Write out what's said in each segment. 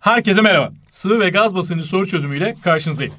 Herkese merhaba. Sıvı ve gaz basıncı soru çözümüyle karşınızdayım.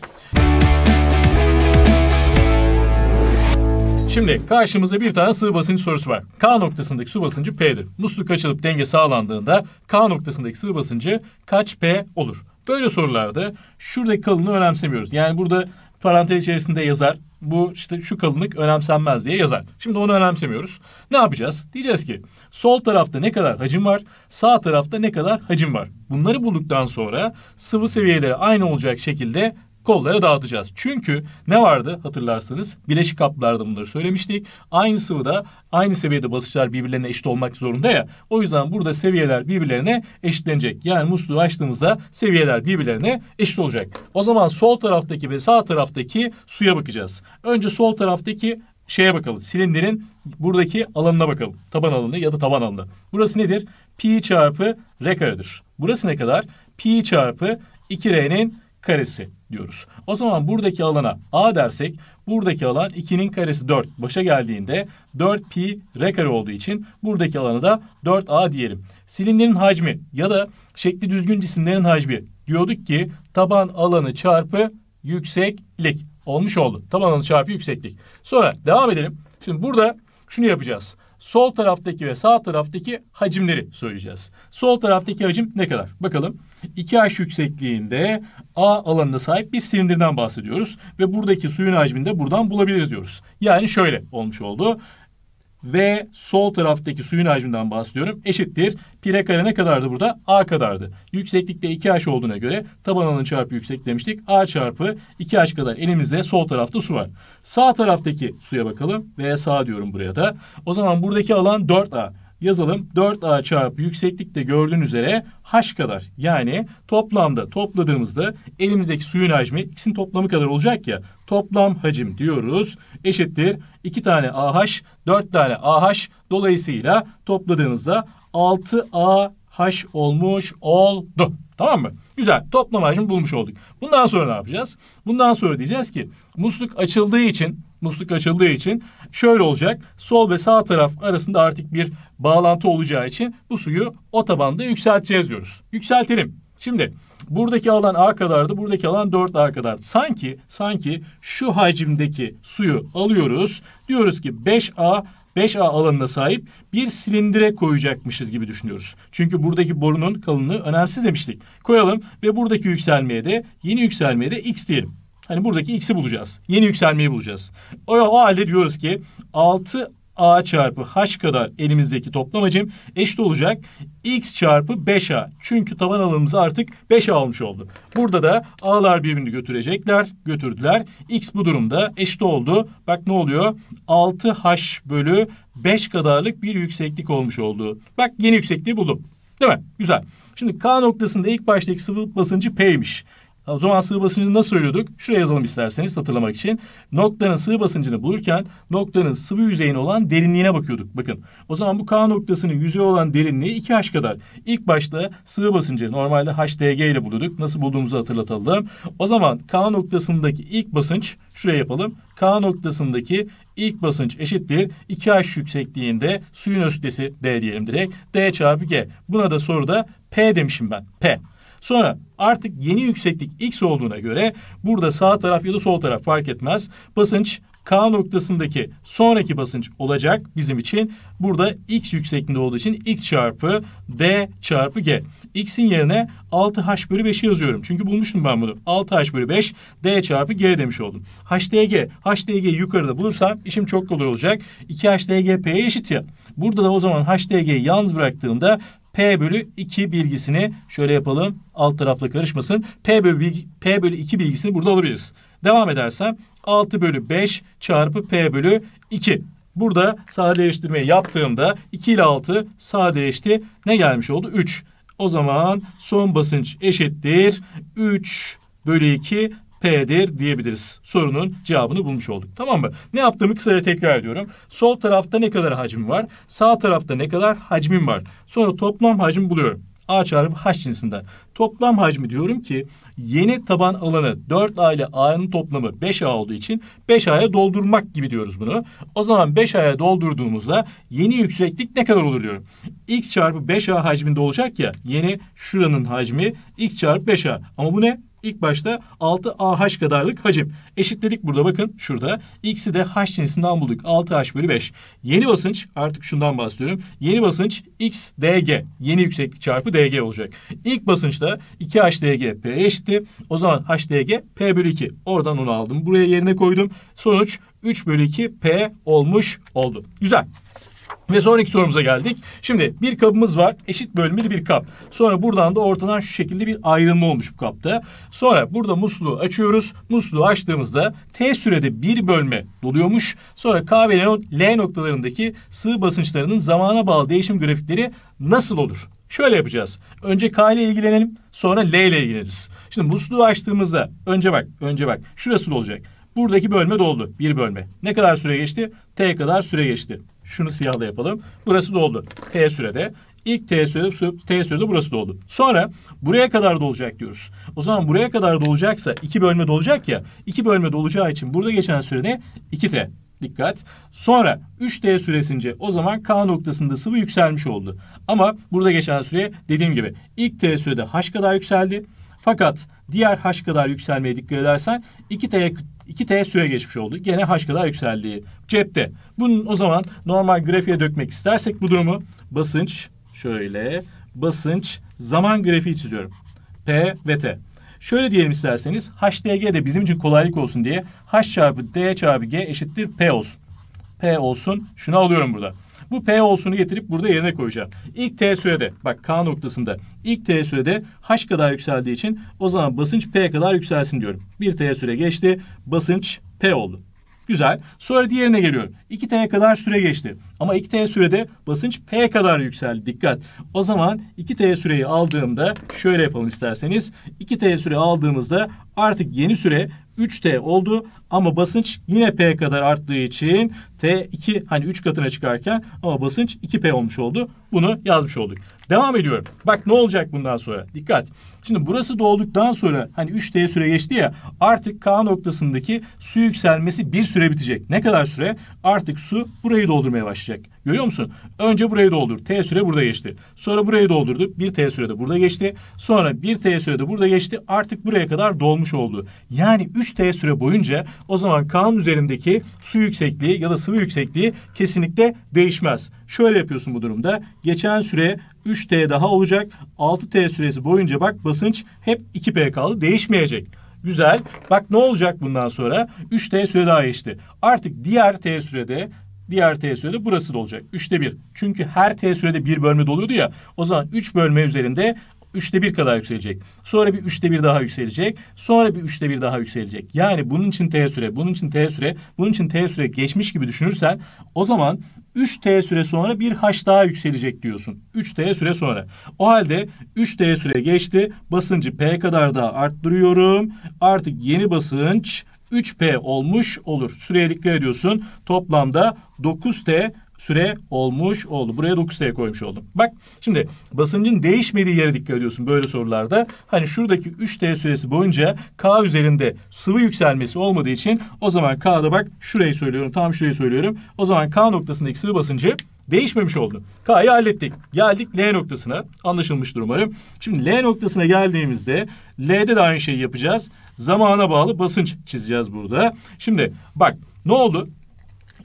Şimdi karşımızda bir tane sıvı basıncı sorusu var. K noktasındaki su basıncı P'dir. Musluk açılıp denge sağlandığında K noktasındaki sıvı basıncı kaç P olur? Böyle sorularda şuradaki kalını önemsemiyoruz. Yani burada parantez içerisinde yazar. Bu işte şu kalınlık önemsenmez diye yazar. Şimdi onu önemsemiyoruz. Ne yapacağız? Diyeceğiz ki sol tarafta ne kadar hacim var, sağ tarafta ne kadar hacim var. Bunları bulduktan sonra sıvı seviyeleri aynı olacak şekilde kollara dağıtacağız. Çünkü ne vardı hatırlarsanız bileşik kaplarda bunları söylemiştik. Aynı sıvıda aynı seviyede basınçlar birbirlerine eşit olmak zorunda ya. O yüzden burada seviyeler birbirlerine eşitlenecek. Yani musluğu açtığımızda seviyeler birbirlerine eşit olacak. O zaman sol taraftaki ve sağ taraftaki suya bakacağız. Önce sol taraftaki şeye bakalım. Silindirin buradaki alanına bakalım. Taban alanı ya da taban alanı. Burası nedir? Pi çarpı R karedir. Burası ne kadar? Pi çarpı 2R'nin karesi diyoruz. O zaman buradaki alana A dersek buradaki alan 2'nin karesi 4. Başa geldiğinde 4 pi r kare olduğu için buradaki alanı da 4A diyelim. Silindirin hacmi ya da şekli düzgün cisimlerin hacmi diyorduk ki taban alanı çarpı yükseklik olmuş oldu. Taban alanı çarpı yükseklik. Sonra devam edelim. Şimdi burada şunu yapacağız sol taraftaki ve sağ taraftaki hacimleri söyleyeceğiz. Sol taraftaki hacim ne kadar? Bakalım. 2H yüksekliğinde A alanına sahip bir silindirden bahsediyoruz. Ve buradaki suyun hacmini de buradan bulabiliriz diyoruz. Yani şöyle olmuş oldu ve sol taraftaki suyun hacminden bahsediyorum. Eşittir. pi Pire kare ne kadardı burada? A kadardı. Yükseklikte 2H olduğuna göre taban alanı çarpı yükseklik demiştik. A çarpı 2H kadar elimizde sol tarafta su var. Sağ taraftaki suya bakalım. V sağ diyorum buraya da. O zaman buradaki alan 4A yazalım. 4A çarpı yükseklikte gördüğün üzere H kadar. Yani toplamda topladığımızda elimizdeki suyun hacmi ikisinin toplamı kadar olacak ya. Toplam hacim diyoruz. Eşittir 2 tane AH, 4 tane AH. Dolayısıyla topladığımızda 6AH olmuş oldu. Tamam mı? Güzel. Toplam hacmi bulmuş olduk. Bundan sonra ne yapacağız? Bundan sonra diyeceğiz ki musluk açıldığı için musluk açıldığı için Şöyle olacak. Sol ve sağ taraf arasında artık bir bağlantı olacağı için bu suyu o tabanda yükselteceğiz diyoruz. Yükseltelim. Şimdi buradaki alan A kadardı, buradaki alan 4A kadar. Sanki sanki şu hacimdeki suyu alıyoruz. Diyoruz ki 5A 5A alanına sahip bir silindire koyacakmışız gibi düşünüyoruz. Çünkü buradaki borunun kalınlığı önemsiz demiştik. Koyalım ve buradaki yükselmeye de yeni yükselmeye de x diyelim. Hani buradaki x'i bulacağız. Yeni yükselmeyi bulacağız. O, o halde diyoruz ki 6 a çarpı h kadar elimizdeki toplam hacim eşit olacak x çarpı 5a. Çünkü taban alanımız artık 5a olmuş oldu. Burada da a'lar birbirini götürecekler, götürdüler. x bu durumda eşit oldu. Bak ne oluyor? 6h bölü 5 kadarlık bir yükseklik olmuş oldu. Bak yeni yüksekliği buldum. Değil mi? Güzel. Şimdi K noktasında ilk baştaki sıvı basıncı P'ymiş. O zaman sığ basıncını nasıl söylüyorduk? Şuraya yazalım isterseniz hatırlamak için. Noktanın sığ basıncını bulurken noktanın sıvı yüzeyine olan derinliğine bakıyorduk. Bakın o zaman bu K noktasının yüzeye olan derinliği 2H kadar. İlk başta sığ basıncı normalde HDG ile buluyorduk. Nasıl bulduğumuzu hatırlatalım. O zaman K noktasındaki ilk basınç şuraya yapalım. K noktasındaki ilk basınç eşittir 2H yüksekliğinde suyun ötlesi D diyelim direkt. D çarpı G. Buna da soruda P demişim ben. P. Sonra artık yeni yükseklik x olduğuna göre burada sağ taraf ya da sol taraf fark etmez. Basınç K noktasındaki sonraki basınç olacak bizim için. Burada x yüksekliğinde olduğu için x çarpı d çarpı g. x'in yerine 6h bölü 5'i yazıyorum. Çünkü bulmuştum ben bunu. 6h bölü 5 d çarpı g demiş oldum. hdg, hdg yukarıda bulursam işim çok kolay olacak. 2hdg p'ye eşit ya. Burada da o zaman hdg'yi yalnız bıraktığımda P bölü 2 bilgisini şöyle yapalım. Alt tarafla karışmasın. P bölü, P bölü 2 bilgisini burada alabiliriz. Devam edersem 6 bölü 5 çarpı P bölü 2. Burada sadeleştirmeyi yaptığımda 2 ile 6 sadeleşti. Ne gelmiş oldu? 3. O zaman son basınç eşittir. 3 bölü 2 P'dir diyebiliriz. Sorunun cevabını bulmuş olduk. Tamam mı? Ne yaptığımı kısaca tekrar ediyorum. Sol tarafta ne kadar hacim var? Sağ tarafta ne kadar hacmim var? Sonra toplam hacim buluyorum. A çarpı H cinsinden. Toplam hacmi diyorum ki yeni taban alanı 4A ile A'nın toplamı 5A olduğu için 5A'ya doldurmak gibi diyoruz bunu. O zaman 5A'ya doldurduğumuzda yeni yükseklik ne kadar olur diyorum. X çarpı 5A hacminde olacak ya yeni şuranın hacmi X çarpı 5A. Ama bu ne? İlk başta 6AH kadarlık hacim. Eşitledik burada bakın şurada. X'i de H cinsinden bulduk. 6H bölü 5. Yeni basınç artık şundan bahsediyorum. Yeni basınç X DG. Yeni yükseklik çarpı DG olacak. İlk basınçta 2H DG P eşitti. O zaman H DG P bölü 2. Oradan onu aldım. Buraya yerine koydum. Sonuç 3 bölü 2 P olmuş oldu. Güzel. Ve sonraki sorumuza geldik. Şimdi bir kabımız var. Eşit bölmeli bir kap. Sonra buradan da ortadan şu şekilde bir ayrılma olmuş bu kapta. Sonra burada musluğu açıyoruz. Musluğu açtığımızda T sürede bir bölme doluyormuş. Sonra K ve L noktalarındaki sığ basınçlarının zamana bağlı değişim grafikleri nasıl olur? Şöyle yapacağız. Önce K ile ilgilenelim. Sonra L ile ilgileniriz. Şimdi musluğu açtığımızda önce bak, önce bak. Şurası olacak. Buradaki bölme doldu. Bir bölme. Ne kadar süre geçti? T kadar süre geçti. Şunu siyahla yapalım. Burası doldu. T sürede. İlk T sürede, T sürede burası doldu. Sonra buraya kadar dolacak diyoruz. O zaman buraya kadar dolacaksa iki bölme dolacak ya. İki bölme dolacağı için burada geçen sürede 2T. Dikkat. Sonra 3T süresince o zaman K noktasında sıvı yükselmiş oldu. Ama burada geçen süre dediğim gibi ilk T sürede H kadar yükseldi. Fakat diğer H kadar yükselmeye dikkat edersen 2T 2T suya geçmiş oldu. Gene H kadar yükseldi. Cepte. Bunun o zaman normal grafiğe dökmek istersek bu durumu basınç şöyle basınç zaman grafiği çiziyorum. P ve T. Şöyle diyelim isterseniz HDG de bizim için kolaylık olsun diye H çarpı D çarpı G eşittir P olsun. P olsun. Şunu alıyorum burada. Bu P olsunu getirip burada yerine koyacağım. İlk T sürede bak K noktasında ilk T sürede H kadar yükseldiği için o zaman basınç P kadar yükselsin diyorum. Bir T süre geçti basınç P oldu. Güzel. Sonra diğerine geliyorum. 2T'ye kadar süre geçti. Ama 2T sürede basınç P kadar yükseldi. Dikkat. O zaman 2T süreyi aldığımda şöyle yapalım isterseniz. 2T süre aldığımızda artık yeni süre 3T oldu ama basınç yine P kadar arttığı için T2 hani 3 katına çıkarken ama basınç 2P olmuş oldu. Bunu yazmış olduk. Devam ediyorum. Bak ne olacak bundan sonra? Dikkat. Şimdi burası dolduktan sonra hani 3 t süre geçti ya artık K noktasındaki su yükselmesi bir süre bitecek. Ne kadar süre? Artık su burayı doldurmaya başlayacak. Görüyor musun? Önce burayı doldur. T süre burada geçti. Sonra burayı doldurdu. Bir T sürede burada geçti. Sonra bir T sürede burada geçti. Artık buraya kadar dolmuş oldu. Yani 3 T süre boyunca o zaman K'nın üzerindeki su yüksekliği ya da sıvı yüksekliği kesinlikle değişmez. Şöyle yapıyorsun bu durumda. Geçen süre 3T daha olacak. 6T süresi boyunca bak basınç hep 2 p kaldı değişmeyecek. Güzel. Bak ne olacak bundan sonra? 3T süre daha geçti. Artık diğer T sürede diğer T sürede burası da olacak. 3'te 1. Çünkü her T sürede 1 bölme doluyordu ya. O zaman 3 bölme üzerinde üçte bir kadar yükselecek. Sonra bir üçte bir daha yükselecek. Sonra bir üçte bir daha yükselecek. Yani bunun için T süre, bunun için T süre, bunun için T süre geçmiş gibi düşünürsen o zaman 3T süre sonra bir H daha yükselecek diyorsun. 3T süre sonra. O halde 3T süre geçti. Basıncı P kadar daha arttırıyorum. Artık yeni basınç 3P olmuş olur. Süreye dikkat ediyorsun. Toplamda 9T süre olmuş oldu. Buraya 9T koymuş oldum. Bak şimdi basıncın değişmediği yere dikkat ediyorsun böyle sorularda. Hani şuradaki 3T süresi boyunca K üzerinde sıvı yükselmesi olmadığı için o zaman K'da bak şurayı söylüyorum tam şurayı söylüyorum. O zaman K noktasındaki sıvı basıncı değişmemiş oldu. K'yı hallettik. Geldik L noktasına. Anlaşılmıştır umarım. Şimdi L noktasına geldiğimizde L'de de aynı şeyi yapacağız. Zamana bağlı basınç çizeceğiz burada. Şimdi bak ne oldu?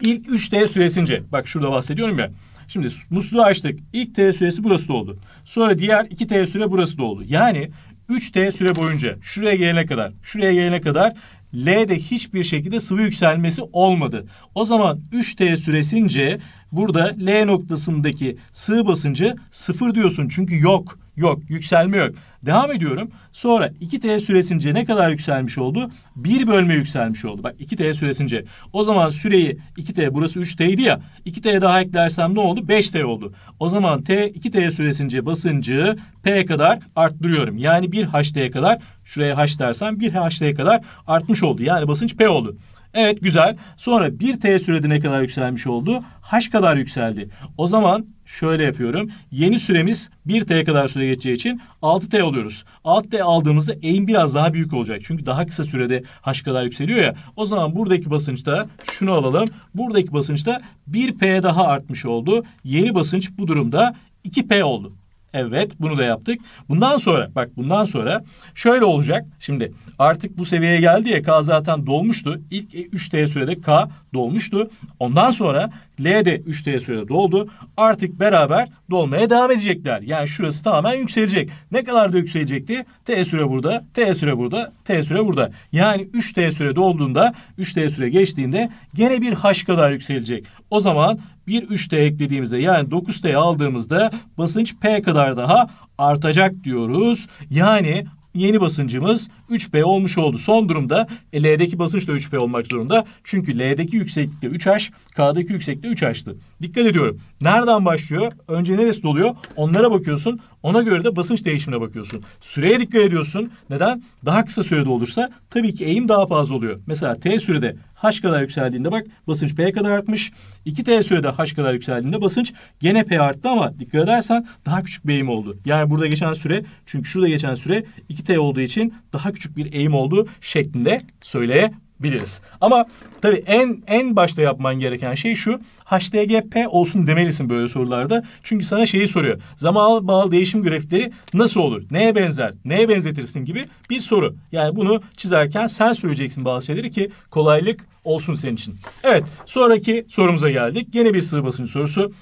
İlk 3 T süresince bak şurada bahsediyorum ya. Şimdi musluğu açtık. İlk T süresi burası da oldu. Sonra diğer iki T süre burası da oldu. Yani 3T süre boyunca şuraya gelene kadar, şuraya gelene kadar L'de hiçbir şekilde sıvı yükselmesi olmadı. O zaman 3T süresince burada L noktasındaki sığ basıncı sıfır diyorsun. Çünkü yok. Yok yükselme yok. Devam ediyorum. Sonra 2T süresince ne kadar yükselmiş oldu? 1 bölme yükselmiş oldu. Bak 2T süresince. O zaman süreyi 2T burası 3T idi ya. 2T daha eklersem ne oldu? 5T oldu. O zaman T 2T süresince basıncı P kadar arttırıyorum. Yani 1HT'ye kadar şuraya H dersen 1HT'ye kadar artmış oldu. Yani basınç P oldu. Evet güzel. Sonra 1T sürede ne kadar yükselmiş oldu? H kadar yükseldi. O zaman şöyle yapıyorum. Yeni süremiz 1T kadar süre geçeceği için 6T alıyoruz. 6T aldığımızda eğim biraz daha büyük olacak. Çünkü daha kısa sürede H kadar yükseliyor ya. O zaman buradaki basınçta şunu alalım. Buradaki basınçta 1P daha artmış oldu. Yeni basınç bu durumda 2P oldu. Evet bunu da yaptık. Bundan sonra bak bundan sonra şöyle olacak. Şimdi artık bu seviyeye geldi ya K zaten dolmuştu. İlk 3T e, sürede K dolmuştu. Ondan sonra L de 3T sürede doldu. Artık beraber dolmaya devam edecekler. Yani şurası tamamen yükselecek. Ne kadar da yükselecekti? T süre burada, T süre burada, T süre burada. Yani 3T süre dolduğunda, 3T süre geçtiğinde gene bir H kadar yükselecek. O zaman bir 3T eklediğimizde yani 9T'yi aldığımızda basınç P kadar daha artacak diyoruz. Yani yeni basıncımız 3P olmuş oldu. Son durumda e, L'deki basınç da 3P olmak zorunda. Çünkü L'deki yükseklikte 3H, K'daki yükseklikte 3H'tı. Dikkat ediyorum. Nereden başlıyor? Önce neresi doluyor? Onlara bakıyorsun. Ona göre de basınç değişimine bakıyorsun. Süreye dikkat ediyorsun. Neden? Daha kısa sürede olursa tabii ki eğim daha fazla oluyor. Mesela T sürede H kadar yükseldiğinde bak basınç P kadar artmış. 2T sürede H kadar yükseldiğinde basınç gene P arttı ama dikkat edersen daha küçük bir eğim oldu. Yani burada geçen süre çünkü şurada geçen süre 2T olduğu için daha küçük bir eğim oldu şeklinde söyleyebiliriz biliriz. Ama tabii en en başta yapman gereken şey şu. HTGP olsun demelisin böyle sorularda. Çünkü sana şeyi soruyor. Zaman bağlı değişim grafikleri nasıl olur? Neye benzer? Neye benzetirsin gibi bir soru. Yani bunu çizerken sen söyleyeceksin bazı şeyleri ki kolaylık olsun senin için. Evet, sonraki sorumuza geldik. Yine bir sıvı basıncı sorusu.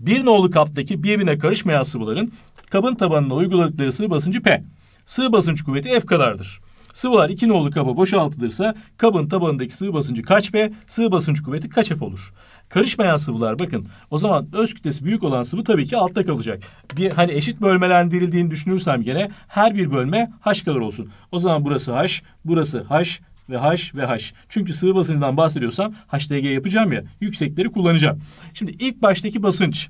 Bir nolu kaptaki birbirine karışmayan sıvıların kabın tabanına uyguladıkları sıvı basıncı P. sıvı basınç kuvveti F kadardır. Sıvılar iki nolu kaba boşaltılırsa kabın tabanındaki sıvı basıncı kaç B, sıvı basınç kuvveti kaç F olur? Karışmayan sıvılar bakın o zaman öz kütlesi büyük olan sıvı tabii ki altta kalacak. Bir hani eşit bölmelendirildiğini düşünürsem gene her bir bölme H kadar olsun. O zaman burası H, burası H, ve H ve H. Çünkü sıvı basıncından bahsediyorsam HDG yapacağım ya yüksekleri kullanacağım. Şimdi ilk baştaki basınç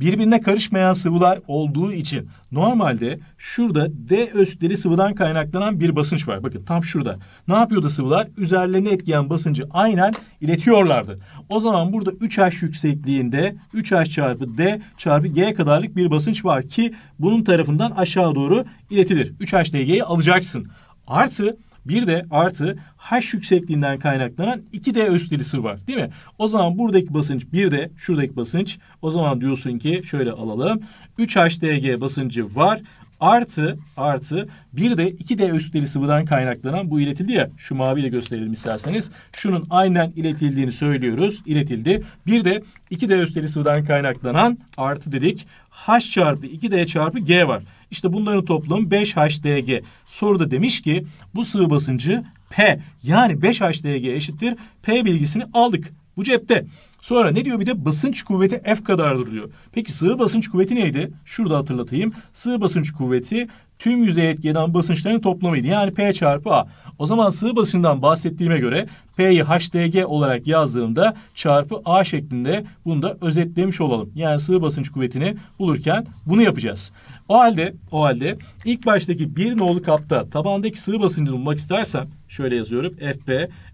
birbirine karışmayan sıvılar olduğu için normalde şurada D östleri sıvıdan kaynaklanan bir basınç var. Bakın tam şurada. Ne yapıyordu sıvılar? Üzerlerine etkileyen basıncı aynen iletiyorlardı. O zaman burada 3H yüksekliğinde 3H çarpı D çarpı G kadarlık bir basınç var ki bunun tarafından aşağı doğru iletilir. 3HDG'yi h alacaksın. Artı bir de artı h yüksekliğinden kaynaklanan 2d östilisi var değil mi? O zaman buradaki basınç bir de şuradaki basınç. O zaman diyorsun ki şöyle alalım. 3HDG basıncı var Artı artı bir de 2D üstleri sıvıdan kaynaklanan bu iletildi ya. Şu maviyle gösterelim isterseniz. Şunun aynen iletildiğini söylüyoruz. iletildi Bir de 2D üstleri sıvıdan kaynaklanan artı dedik. H çarpı 2D çarpı G var. İşte bunların toplamı 5HDG. Soruda demiş ki bu sıvı basıncı P yani 5HDG eşittir. P bilgisini aldık. Bu cepte. Sonra ne diyor bir de basınç kuvveti F kadardır diyor. Peki sığ basınç kuvveti neydi? Şurada hatırlatayım. Sığ basınç kuvveti tüm yüzeye etki eden basınçların toplamıydı. Yani P çarpı A. O zaman sığ basınçtan bahsettiğime göre P'yi HDG olarak yazdığımda çarpı A şeklinde bunu da özetlemiş olalım. Yani sığ basınç kuvvetini bulurken bunu yapacağız. O halde, o halde ilk baştaki bir nolu kapta tabandaki sığ basıncı bulmak istersen şöyle yazıyorum. FP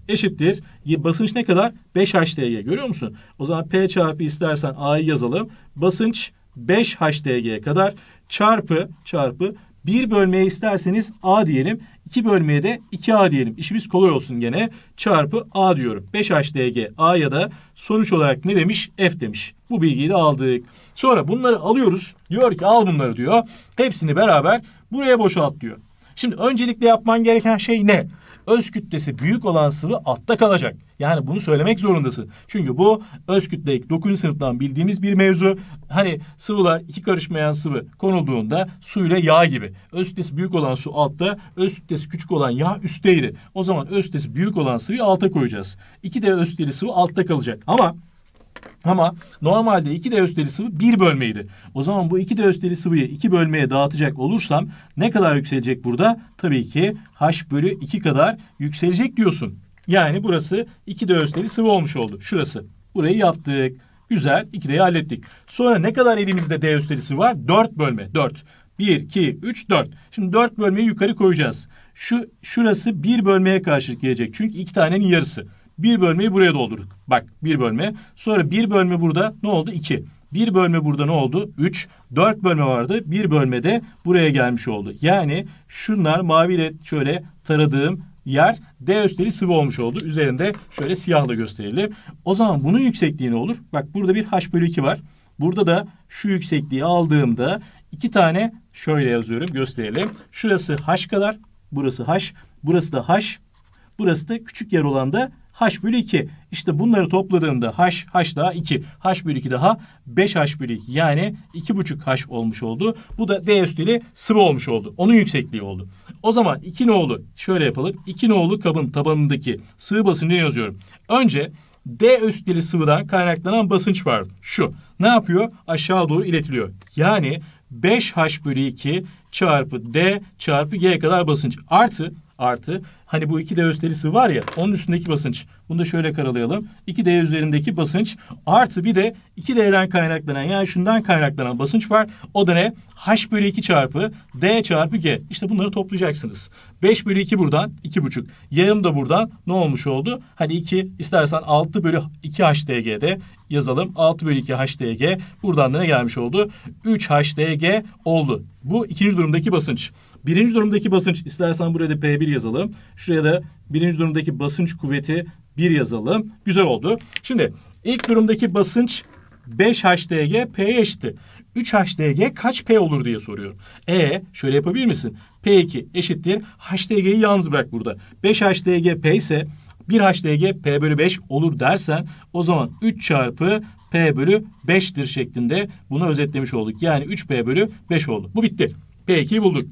eşittir. Basınç ne kadar? 5 HDG. Görüyor musun? O zaman P çarpı istersen A'yı yazalım. Basınç 5 HDG'ye kadar çarpı çarpı 1 bölmeye isterseniz A diyelim. 2 bölmeye de 2A diyelim. İşimiz kolay olsun gene. Çarpı A diyorum. 5HDG A ya da sonuç olarak ne demiş? F demiş. Bu bilgiyi de aldık. Sonra bunları alıyoruz. Diyor ki al bunları diyor. Hepsini beraber buraya boşalt diyor. Şimdi öncelikle yapman gereken şey ne? öz kütlesi büyük olan sıvı altta kalacak. Yani bunu söylemek zorundasın. Çünkü bu öz kütle dokuzuncu sınıftan bildiğimiz bir mevzu. Hani sıvılar iki karışmayan sıvı konulduğunda su ile yağ gibi. Öz kütlesi büyük olan su altta, öz kütlesi küçük olan yağ üstteydi. O zaman öz kütlesi büyük olan sıvıyı alta koyacağız. İki de öz kütleli sıvı altta kalacak. Ama ama normalde 2 D üstleri sıvı 1 bölmeydi. O zaman bu 2 D üstleri sıvıyı 2 bölmeye dağıtacak olursam ne kadar yükselecek burada? Tabii ki H bölü 2 kadar yükselecek diyorsun. Yani burası 2 D üstleri sıvı olmuş oldu. Şurası. Burayı yaptık. Güzel. 2 D'yi hallettik. Sonra ne kadar elimizde D üstleri sıvı var? 4 bölme. 4. 1, 2, 3, 4. Şimdi 4 bölmeyi yukarı koyacağız. Şu, şurası 1 bölmeye karşılık gelecek. Çünkü 2 tanenin yarısı. Bir bölmeyi buraya doldurduk. Bak bir bölme. Sonra bir bölme burada ne oldu? İki. Bir bölme burada ne oldu? Üç. Dört bölme vardı. Bir bölme de buraya gelmiş oldu. Yani şunlar maviyle şöyle taradığım yer D üstleri sıvı olmuş oldu. Üzerinde şöyle siyahla gösterelim. O zaman bunun yüksekliği ne olur? Bak burada bir H bölü 2 var. Burada da şu yüksekliği aldığımda iki tane şöyle yazıyorum gösterelim. Şurası H kadar. Burası H. Burası da H. Burası da küçük yer olan da h bölü 2. İşte bunları topladığımda h, h daha 2, h bölü 2 daha 5 h bölü 2 yani 2,5 h olmuş oldu. Bu da d üstüyle sıvı olmuş oldu. Onun yüksekliği oldu. O zaman 2 nolu şöyle yapalım. 2 nolu kabın tabanındaki sıvı basıncını yazıyorum. Önce D östili sıvıdan kaynaklanan basınç var. Şu. Ne yapıyor? Aşağı doğru iletiliyor. Yani 5H bölü 2 çarpı D çarpı G kadar basınç. Artı artı Hani bu 2D österisi var ya onun üstündeki basınç. Bunu da şöyle karalayalım. 2D üzerindeki basınç artı bir de 2D'den kaynaklanan yani şundan kaynaklanan basınç var. O da ne? H bölü 2 çarpı D çarpı G. İşte bunları toplayacaksınız. 5 bölü 2 buradan 2,5. Yarım da buradan ne olmuş oldu? Hani 2 istersen 6 bölü 2 HDG'de yazalım. 6 bölü 2 HDG buradan da ne gelmiş oldu? 3 HDG oldu. Bu ikinci durumdaki basınç. Birinci durumdaki basınç istersen buraya da P1 yazalım. Şuraya da birinci durumdaki basınç kuvveti 1 yazalım. Güzel oldu. Şimdi ilk durumdaki basınç 5HDG P eşitti. 3HDG kaç P olur diye soruyorum. E şöyle yapabilir misin? P2 eşittir. HDG'yi yalnız bırak burada. 5HDG P ise 1HDG P bölü 5 olur dersen o zaman 3 çarpı P bölü 5'tir şeklinde bunu özetlemiş olduk. Yani 3P bölü 5 oldu. Bu bitti. P2'yi bulduk.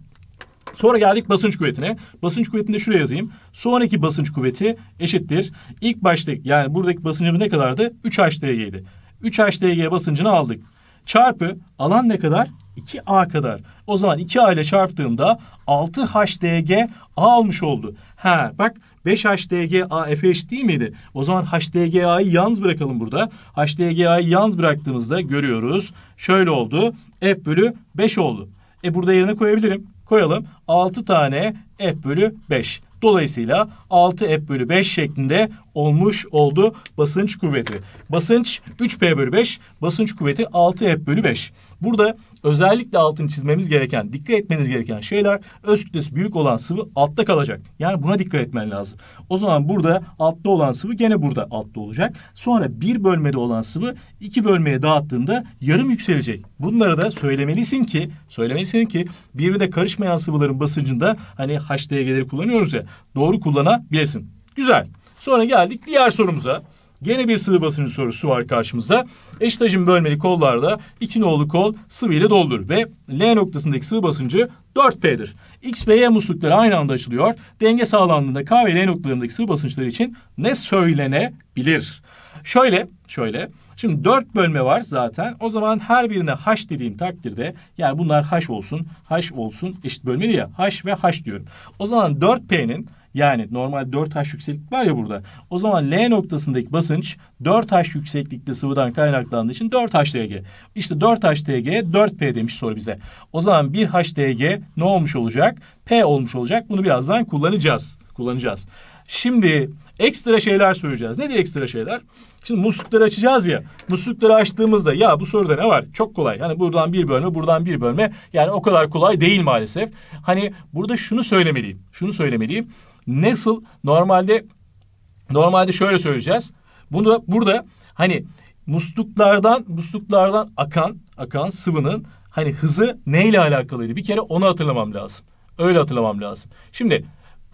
Sonra geldik basınç kuvvetine. Basınç kuvvetini de şuraya yazayım. Sonraki basınç kuvveti eşittir. İlk baştaki yani buradaki basıncımız ne kadardı? 3HDG'ydi. 3HDG basıncını aldık. Çarpı alan ne kadar? 2A kadar. O zaman 2A ile çarptığımda 6HDG A almış oldu. Ha bak 5HDGA FH değil miydi? O zaman a'yı yalnız bırakalım burada. a'yı yalnız bıraktığımızda görüyoruz. Şöyle oldu. F bölü 5 oldu. E burada yerine koyabilirim koyalım. 6 tane f bölü 5. Dolayısıyla 6 f bölü 5 şeklinde olmuş oldu basınç kuvveti. Basınç 3P bölü 5, basınç kuvveti 6F bölü 5. Burada özellikle altını çizmemiz gereken, dikkat etmeniz gereken şeyler öz kütlesi büyük olan sıvı altta kalacak. Yani buna dikkat etmen lazım. O zaman burada altta olan sıvı gene burada altta olacak. Sonra bir bölmede olan sıvı iki bölmeye dağıttığında yarım yükselecek. bunlara da söylemelisin ki, söylemelisin ki birbirine karışmayan sıvıların basıncında hani HDG'leri kullanıyoruz ya doğru kullanabilesin. Güzel. Sonra geldik diğer sorumuza. Gene bir sıvı basıncı sorusu var karşımıza. Eşit hacim bölmeli kollarda iki nolu kol sıvı ile doldur ve L noktasındaki sıvı basıncı 4P'dir. X ve Y muslukları aynı anda açılıyor. Denge sağlandığında K ve L noktalarındaki sıvı basınçları için ne söylenebilir? Şöyle, şöyle. Şimdi dört bölme var zaten. O zaman her birine H dediğim takdirde yani bunlar H olsun, H olsun eşit bölmeli ya. H ve H diyorum. O zaman 4P'nin yani normal 4H yükseklik var ya burada. O zaman L noktasındaki basınç 4H yükseklikte sıvıdan kaynaklandığı için 4HTG. İşte 4HTG 4P demiş soru bize. O zaman 1HTG haş ne olmuş olacak? P olmuş olacak. Bunu birazdan kullanacağız. Kullanacağız. Şimdi ekstra şeyler söyleyeceğiz. Nedir ekstra şeyler? Şimdi muslukları açacağız ya. Muslukları açtığımızda ya bu soruda ne var? Çok kolay. Hani buradan bir bölme, buradan bir bölme. Yani o kadar kolay değil maalesef. Hani burada şunu söylemeliyim. Şunu söylemeliyim. Nasıl? Normalde normalde şöyle söyleyeceğiz. Bunu burada hani musluklardan musluklardan akan akan sıvının hani hızı neyle alakalıydı? Bir kere onu hatırlamam lazım. Öyle hatırlamam lazım. Şimdi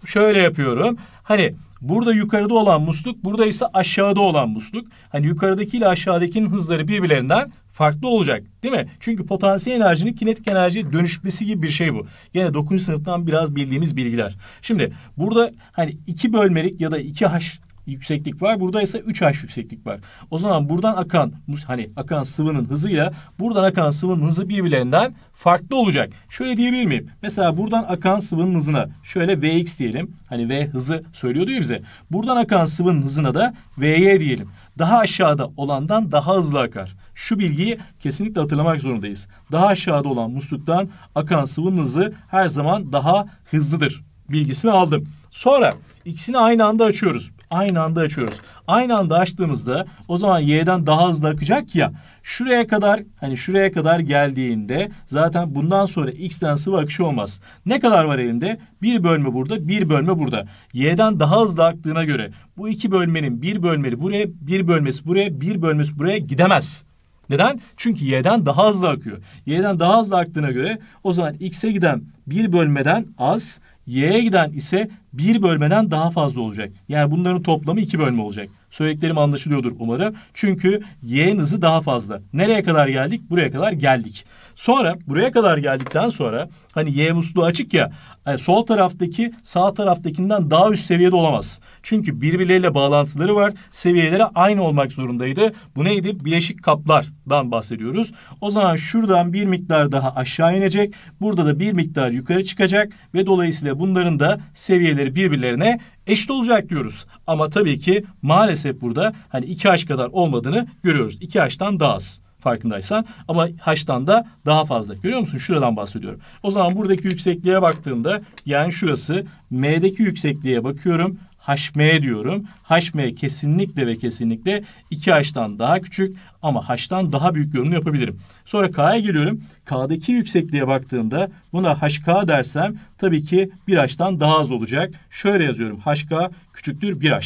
şöyle yapıyorum. Hani burada yukarıda olan musluk, burada ise aşağıda olan musluk. Hani yukarıdaki ile aşağıdakinin hızları birbirlerinden farklı olacak değil mi? Çünkü potansiyel enerjinin kinetik enerjiye dönüşmesi gibi bir şey bu. Yine 9. sınıftan biraz bildiğimiz bilgiler. Şimdi burada hani iki bölmelik ya da iki haş yükseklik var. Burada ise 3 haş yükseklik var. O zaman buradan akan hani akan sıvının hızıyla buradan akan sıvının hızı birbirlerinden farklı olacak. Şöyle diyebilir miyim? Mesela buradan akan sıvının hızına şöyle Vx diyelim. Hani V hızı söylüyordu ya bize. Buradan akan sıvının hızına da Vy diyelim. Daha aşağıda olandan daha hızlı akar. Şu bilgiyi kesinlikle hatırlamak zorundayız. Daha aşağıda olan musluktan akan sıvının hızı her zaman daha hızlıdır. Bilgisini aldım. Sonra ikisini aynı anda açıyoruz. Aynı anda açıyoruz. Aynı anda açtığımızda o zaman Y'den daha hızlı akacak ya. Şuraya kadar hani şuraya kadar geldiğinde zaten bundan sonra X'den sıvı akışı olmaz. Ne kadar var elinde? Bir bölme burada, bir bölme burada. Y'den daha hızlı aktığına göre bu iki bölmenin bir bölmesi buraya, bir bölmesi buraya, bir bölmesi buraya gidemez. Neden? Çünkü y'den daha hızlı akıyor. Y'den daha hızlı aktığına göre o zaman x'e giden bir bölmeden az, y'ye giden ise bir bölmeden daha fazla olacak. Yani bunların toplamı iki bölme olacak. Söylediklerim anlaşılıyordur umarım. Çünkü y'nin hızı daha fazla. Nereye kadar geldik? Buraya kadar geldik. Sonra buraya kadar geldikten sonra hani y musluğu açık ya e, sol taraftaki sağ taraftakinden daha üst seviyede olamaz. Çünkü birbirleriyle bağlantıları var. Seviyeleri aynı olmak zorundaydı. Bu neydi? Bileşik kaplardan bahsediyoruz. O zaman şuradan bir miktar daha aşağı inecek. Burada da bir miktar yukarı çıkacak ve dolayısıyla bunların da seviyeleri birbirlerine eşit olacak diyoruz. Ama tabii ki maalesef burada hani 2 haş kadar olmadığını görüyoruz. 2 haştan daha az farkındaysan ama haştan da daha fazla. Görüyor musun? Şuradan bahsediyorum. O zaman buradaki yüksekliğe baktığımda yani şurası M'deki yüksekliğe bakıyorum. HM diyorum. HM kesinlikle ve kesinlikle 2 haştan daha küçük ama h'tan daha büyük yorumu yapabilirim. Sonra k'ya geliyorum. K'daki yüksekliğe baktığımda buna hk dersem tabii ki 1 h'tan daha az olacak. Şöyle yazıyorum. hk küçüktür 1 h.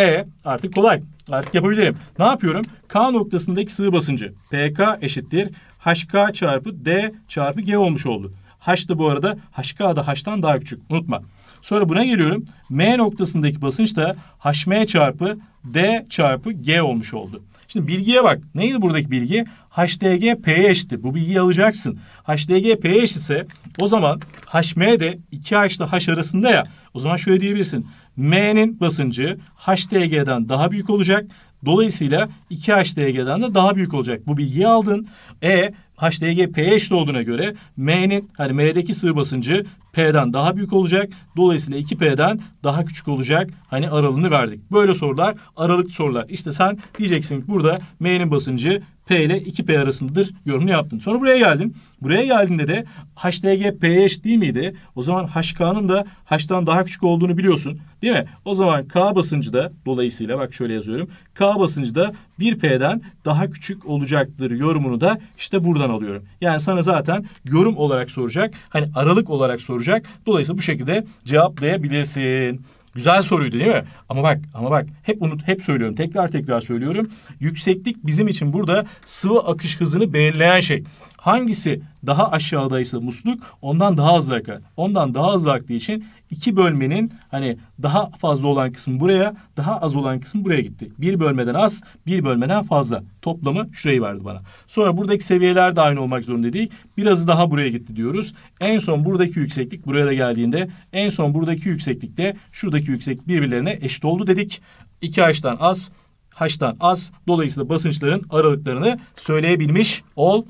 E artık kolay. Artık yapabilirim. Ne yapıyorum? K noktasındaki sıvı basıncı PK eşittir HK çarpı D çarpı G olmuş oldu. H da bu arada HK da H'tan daha küçük. Unutma. Sonra buna geliyorum. M noktasındaki basınç da HM çarpı D çarpı G olmuş oldu. Şimdi bilgiye bak. Neydi buradaki bilgi? HDG P'ye eşitti. Bu bilgiyi alacaksın. HDG P'ye eşit ise o zaman HM de 2H ile H arasında ya. O zaman şöyle diyebilirsin. M'nin basıncı HDG'den daha büyük olacak. Dolayısıyla 2HDG'den de daha büyük olacak. Bu bilgiyi aldın. E HDG P'ye eşit olduğuna göre M'nin hani M'deki sığ basıncı P'den daha büyük olacak. Dolayısıyla 2P'den daha küçük olacak. Hani aralığını verdik. Böyle sorular aralıklı sorular. İşte sen diyeceksin ki burada M'nin basıncı P ile 2P arasındadır yorumunu yaptın. Sonra buraya geldin. Buraya geldiğinde de HDG P'ye eşit değil miydi? O zaman HK'nın da H'dan daha küçük olduğunu biliyorsun. Değil mi? O zaman K basıncı da dolayısıyla bak şöyle yazıyorum. K basıncı da 1P'den daha küçük olacaktır yorumunu da işte buradan alıyorum. Yani sana zaten yorum olarak soracak. Hani aralık olarak soracak. Dolayısıyla bu şekilde cevaplayabilirsin. Güzel soruydu değil mi? Ama bak ama bak hep unut hep söylüyorum tekrar tekrar söylüyorum. Yükseklik bizim için burada sıvı akış hızını belirleyen şey. Hangisi daha aşağıdaysa musluk ondan daha hızlı akar. Ondan daha hızlı aktığı için iki bölmenin hani daha fazla olan kısmı buraya, daha az olan kısmı buraya gitti. Bir bölmeden az, bir bölmeden fazla. Toplamı şurayı verdi bana. Sonra buradaki seviyeler de aynı olmak zorunda değil. Birazı daha buraya gitti diyoruz. En son buradaki yükseklik buraya da geldiğinde en son buradaki yükseklikte şuradaki yükseklik birbirlerine eşit oldu dedik. İki hdan az, H'dan az. Dolayısıyla basınçların aralıklarını söyleyebilmiş olduk.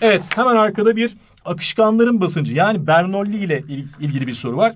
Evet hemen arkada bir akışkanların basıncı yani Bernoulli ile ilgili bir soru var.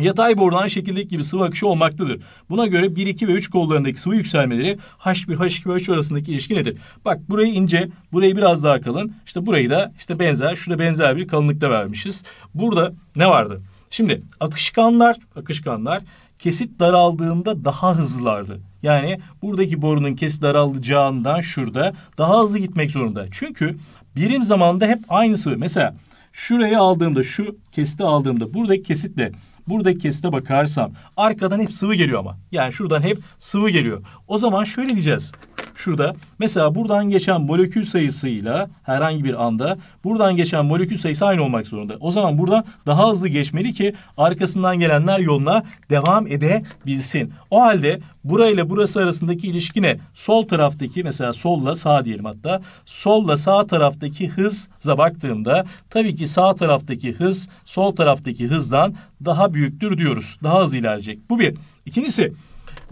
Yatay borudan şekildeki gibi sıvı akışı olmaktadır. Buna göre 1, 2 ve 3 kollarındaki sıvı yükselmeleri H1, H2 ve H3 arasındaki ilişki nedir? Bak burayı ince, burayı biraz daha kalın. İşte burayı da işte benzer, şurada benzer bir kalınlıkta vermişiz. Burada ne vardı? Şimdi akışkanlar, akışkanlar kesit daraldığında daha hızlılardı. Yani buradaki borunun kesi daralacağından şurada daha hızlı gitmek zorunda. Çünkü birim zamanda hep aynısı. Mesela şurayı aldığımda şu kesiti aldığımda buradaki kesitle buradaki kesite bakarsam arkadan hep sıvı geliyor ama. Yani şuradan hep sıvı geliyor. O zaman şöyle diyeceğiz. Şurada mesela buradan geçen molekül sayısıyla herhangi bir anda buradan geçen molekül sayısı aynı olmak zorunda. O zaman buradan daha hızlı geçmeli ki arkasından gelenler yoluna devam edebilsin. O halde Burayla burası arasındaki ilişki ne? Sol taraftaki mesela solla sağ diyelim hatta. Solla sağ taraftaki hıza baktığımda tabii ki sağ taraftaki hız sol taraftaki hızdan daha büyüktür diyoruz. Daha hızlı ilerleyecek. Bu bir. İkincisi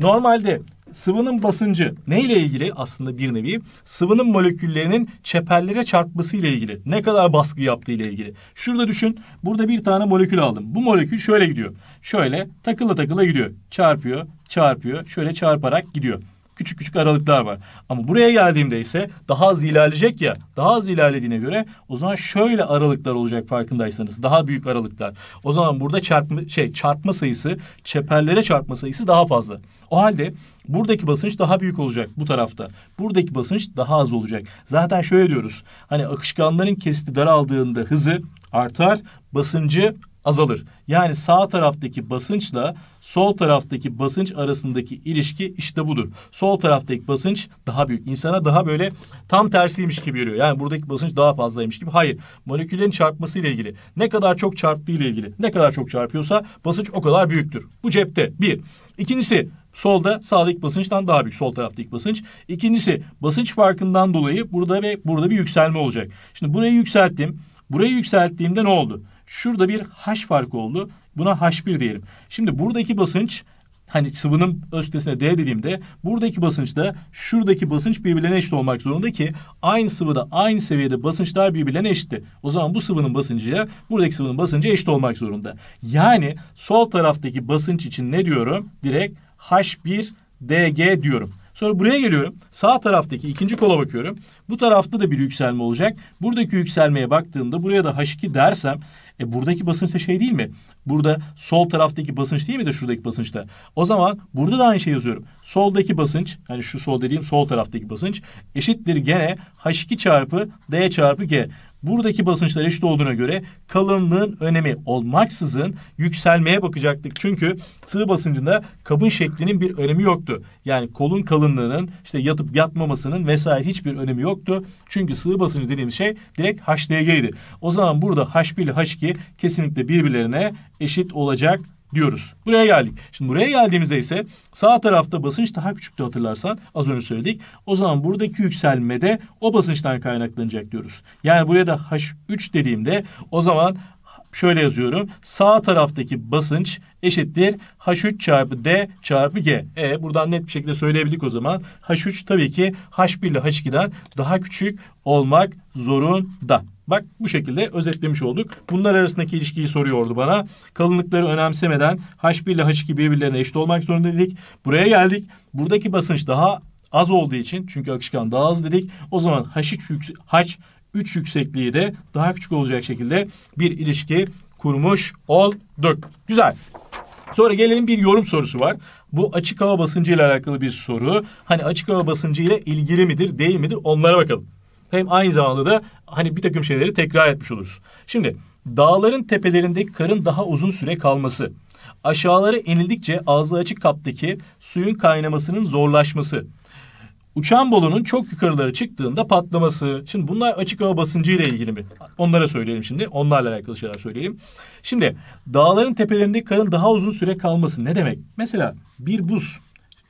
normalde sıvının basıncı ne ile ilgili? Aslında bir nevi sıvının moleküllerinin çeperlere çarpması ile ilgili. Ne kadar baskı yaptığı ile ilgili. Şurada düşün. Burada bir tane molekül aldım. Bu molekül şöyle gidiyor. Şöyle takıla takıla gidiyor. Çarpıyor, çarpıyor. Şöyle çarparak gidiyor. Küçük küçük aralıklar var. Ama buraya geldiğimde ise daha az ilerleyecek ya. Daha az ilerlediğine göre o zaman şöyle aralıklar olacak farkındaysanız. Daha büyük aralıklar. O zaman burada çarpma şey çarpma sayısı, çeperlere çarpma sayısı daha fazla. O halde buradaki basınç daha büyük olacak bu tarafta. Buradaki basınç daha az olacak. Zaten şöyle diyoruz. Hani akışkanların kesiti daraldığında hızı artar, basıncı azalır. Yani sağ taraftaki basınçla sol taraftaki basınç arasındaki ilişki işte budur. Sol taraftaki basınç daha büyük. İnsana daha böyle tam tersiymiş gibi geliyor. Yani buradaki basınç daha fazlaymış gibi. Hayır. Moleküllerin çarpması ile ilgili. Ne kadar çok çarptığı ile ilgili. Ne kadar çok çarpıyorsa basınç o kadar büyüktür. Bu cepte. Bir. İkincisi Solda sağdaki basınçtan daha büyük sol taraftaki basınç. İkincisi basınç farkından dolayı burada ve burada bir yükselme olacak. Şimdi burayı yükselttim. Burayı yükselttiğimde ne oldu? Şurada bir H farkı oldu. Buna H1 diyelim. Şimdi buradaki basınç hani sıvının öz D dediğimde buradaki basınç da şuradaki basınç birbirlerine eşit olmak zorunda ki aynı sıvıda aynı seviyede basınçlar birbirlerine eşitti. O zaman bu sıvının basıncıya buradaki sıvının basıncı eşit olmak zorunda. Yani sol taraftaki basınç için ne diyorum? Direkt H1 DG diyorum. Sonra buraya geliyorum. Sağ taraftaki ikinci kola bakıyorum. Bu tarafta da bir yükselme olacak. Buradaki yükselmeye baktığımda buraya da H2 dersem e buradaki basınç da şey değil mi? Burada sol taraftaki basınç değil mi de şuradaki basınçta? O zaman burada da aynı şey yazıyorum. Soldaki basınç hani şu sol dediğim sol taraftaki basınç eşittir gene H2 çarpı D çarpı G. Buradaki basınçlar eşit olduğuna göre kalınlığın önemi olmaksızın yükselmeye bakacaktık. Çünkü sığ basıncında kabın şeklinin bir önemi yoktu. Yani kolun kalınlığının işte yatıp yatmamasının vesaire hiçbir önemi yoktu. Çünkü sığ basıncı dediğimiz şey direkt HDG'ydi. O zaman burada H1 ile H2 kesinlikle birbirlerine eşit olacak diyoruz. Buraya geldik. Şimdi buraya geldiğimizde ise sağ tarafta basınç daha küçüktü hatırlarsan az önce söyledik. O zaman buradaki yükselmede o basınçtan kaynaklanacak diyoruz. Yani buraya da H3 dediğimde o zaman şöyle yazıyorum. Sağ taraftaki basınç eşittir H3 çarpı D çarpı G. E buradan net bir şekilde söyleyebildik o zaman. H3 tabii ki H1 ile H2'den daha küçük olmak zorunda. Bak bu şekilde özetlemiş olduk. Bunlar arasındaki ilişkiyi soruyordu bana. Kalınlıkları önemsemeden H1 ile H2 birbirlerine eşit olmak zorunda dedik. Buraya geldik. Buradaki basınç daha az olduğu için çünkü akışkan daha az dedik. O zaman H3 H 3 yüksekliği de daha küçük olacak şekilde bir ilişki kurmuş olduk. Güzel. Sonra gelelim bir yorum sorusu var. Bu açık hava basıncı ile alakalı bir soru. Hani açık hava basıncı ile ilgili midir, değil midir? Onlara bakalım hem aynı zamanda da hani bir takım şeyleri tekrar etmiş oluruz. Şimdi dağların tepelerindeki karın daha uzun süre kalması, aşağılara inildikçe ağzı açık kaptaki suyun kaynamasının zorlaşması, uçan balonun çok yukarılara çıktığında patlaması. Şimdi bunlar açık hava basıncı ile ilgili mi? Onlara söyleyelim şimdi. Onlarla alakalı şeyler söyleyelim. Şimdi dağların tepelerindeki karın daha uzun süre kalması ne demek? Mesela bir buz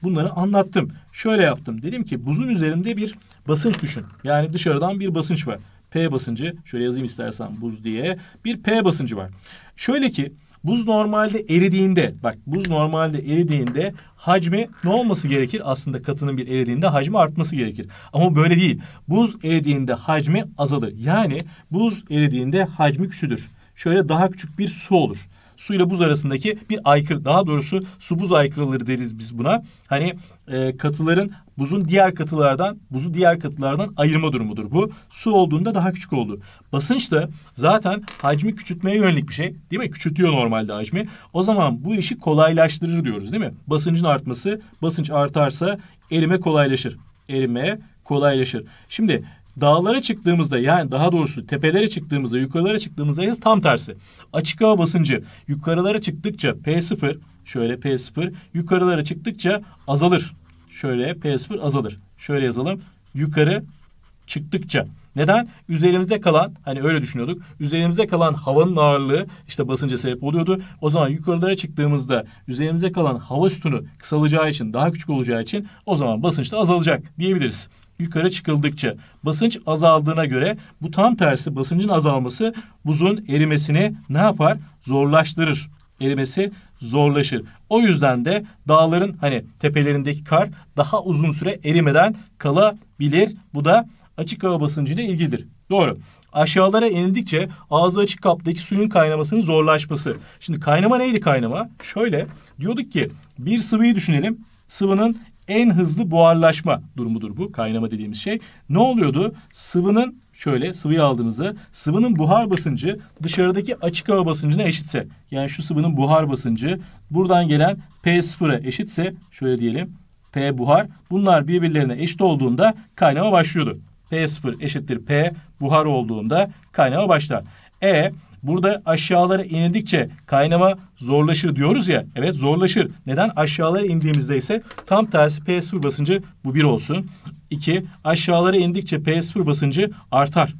bunları anlattım. Şöyle yaptım. Dedim ki buzun üzerinde bir basınç düşün. Yani dışarıdan bir basınç var. P basıncı şöyle yazayım istersen buz diye. Bir P basıncı var. Şöyle ki buz normalde eridiğinde bak buz normalde eridiğinde hacmi ne olması gerekir? Aslında katının bir eridiğinde hacmi artması gerekir. Ama böyle değil. Buz eridiğinde hacmi azalır. Yani buz eridiğinde hacmi küçülür. Şöyle daha küçük bir su olur su ile buz arasındaki bir aykırı daha doğrusu su buz aykırıları deriz biz buna. Hani e, katıların buzun diğer katılardan buzu diğer katılardan ayırma durumudur bu. Su olduğunda daha küçük oldu. Basınç da zaten hacmi küçültmeye yönelik bir şey değil mi? Küçültüyor normalde hacmi. O zaman bu işi kolaylaştırır diyoruz değil mi? Basıncın artması basınç artarsa erime kolaylaşır. Erime kolaylaşır. Şimdi Dağlara çıktığımızda yani daha doğrusu tepelere çıktığımızda yukarılara çıktığımızda hız tam tersi. Açık hava basıncı yukarılara çıktıkça P0 şöyle P0 yukarılara çıktıkça azalır. Şöyle P0 azalır. Şöyle yazalım yukarı çıktıkça. Neden? Üzerimizde kalan hani öyle düşünüyorduk. Üzerimizde kalan havanın ağırlığı işte basınca sebep oluyordu. O zaman yukarılara çıktığımızda üzerimizde kalan hava sütunu kısalacağı için daha küçük olacağı için o zaman basınç da azalacak diyebiliriz yukarı çıkıldıkça basınç azaldığına göre bu tam tersi basıncın azalması buzun erimesini ne yapar? Zorlaştırır. Erimesi zorlaşır. O yüzden de dağların hani tepelerindeki kar daha uzun süre erimeden kalabilir. Bu da açık hava basıncı ile ilgilidir. Doğru. Aşağılara inildikçe ağzı açık kaptaki suyun kaynamasının zorlaşması. Şimdi kaynama neydi kaynama? Şöyle diyorduk ki bir sıvıyı düşünelim. Sıvının en hızlı buharlaşma durumudur bu kaynama dediğimiz şey. Ne oluyordu? Sıvının şöyle sıvıyı aldığımızda sıvının buhar basıncı dışarıdaki açık hava basıncına eşitse yani şu sıvının buhar basıncı buradan gelen P0'a eşitse şöyle diyelim P buhar bunlar birbirlerine eşit olduğunda kaynama başlıyordu. P0 eşittir P buhar olduğunda kaynama başlar. E Burada aşağılara inildikçe kaynama zorlaşır diyoruz ya. Evet zorlaşır. Neden? Aşağılara indiğimizde ise tam tersi P0 basıncı bu 1 olsun. 2. Aşağılara indikçe P0 basıncı artar.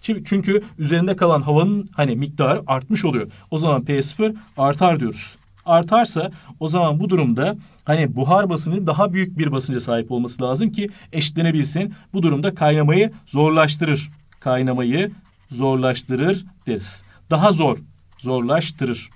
Çünkü üzerinde kalan havanın hani miktarı artmış oluyor. O zaman P0 artar diyoruz artarsa o zaman bu durumda hani buhar basını daha büyük bir basınca sahip olması lazım ki eşitlenebilsin. Bu durumda kaynamayı zorlaştırır. Kaynamayı zorlaştırır deriz daha zor zorlaştırır.